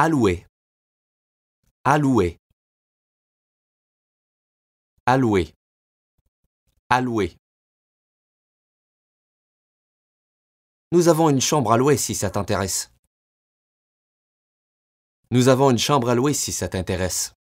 Allouer. Allouer. Allouer. Allouer. Nous avons une chambre à louer si ça t'intéresse. Nous avons une chambre à louer si ça t'intéresse.